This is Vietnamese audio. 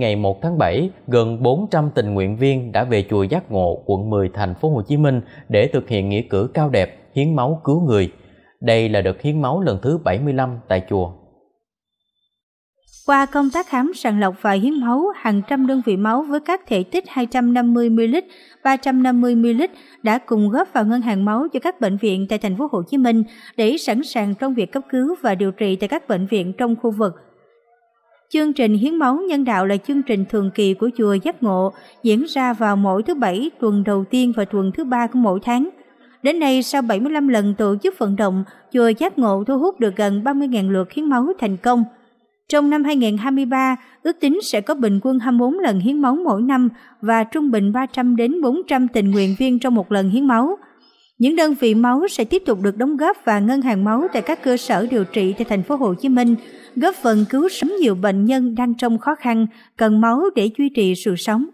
Ngày 1 tháng 7, gần 400 tình nguyện viên đã về chùa Giác Ngộ, quận 10, thành phố Hồ Chí Minh để thực hiện nghĩa cử cao đẹp hiến máu cứu người. Đây là đợt hiến máu lần thứ 75 tại chùa. Qua công tác khám sàng lọc và hiến máu, hàng trăm đơn vị máu với các thể tích 250 ml, 350 ml đã cùng góp vào ngân hàng máu cho các bệnh viện tại thành phố Hồ Chí Minh để sẵn sàng trong việc cấp cứu và điều trị tại các bệnh viện trong khu vực. Chương trình hiến máu nhân đạo là chương trình thường kỳ của chùa Giác Ngộ, diễn ra vào mỗi thứ bảy, tuần đầu tiên và tuần thứ ba của mỗi tháng. Đến nay, sau 75 lần tổ chức vận động, chùa Giác Ngộ thu hút được gần 30.000 lượt hiến máu thành công. Trong năm 2023, ước tính sẽ có bình quân 24 lần hiến máu mỗi năm và trung bình 300 đến 400 tình nguyện viên trong một lần hiến máu. Những đơn vị máu sẽ tiếp tục được đóng góp và ngân hàng máu tại các cơ sở điều trị tại thành phố Hồ Chí Minh, góp phần cứu sống nhiều bệnh nhân đang trong khó khăn, cần máu để duy trì sự sống.